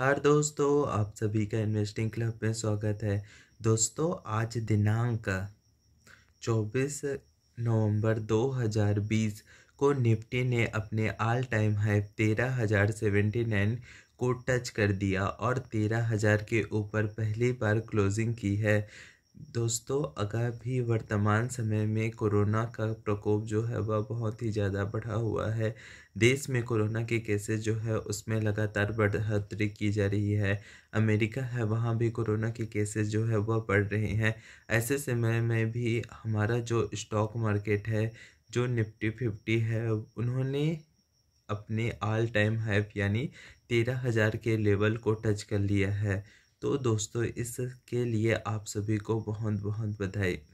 हर दोस्तों आप सभी का इन्वेस्टिंग क्लब में स्वागत है दोस्तों आज दिनांक 24 नवंबर 2020 को निफ्टी ने अपने ऑल टाइम हाई तेरह हजार सेवेंटी नाइन को टच कर दिया और तेरह हजार के ऊपर पहली बार क्लोजिंग की है दोस्तों अगर भी वर्तमान समय में कोरोना का प्रकोप जो है वह बहुत ही ज़्यादा बढ़ा हुआ है देश में कोरोना के केसेस जो है उसमें लगातार बढ़ोतरी की जा रही है अमेरिका है वहाँ भी कोरोना के केसेस जो है वह बढ़ रहे हैं ऐसे समय में भी हमारा जो स्टॉक मार्केट है जो निफ्टी फिफ्टी है उन्होंने अपने ऑल टाइम हाइप यानी तेरह हज़ार के लेवल को टच कर लिया है तो दोस्तों इसके लिए आप सभी को बहुत बहुत बधाई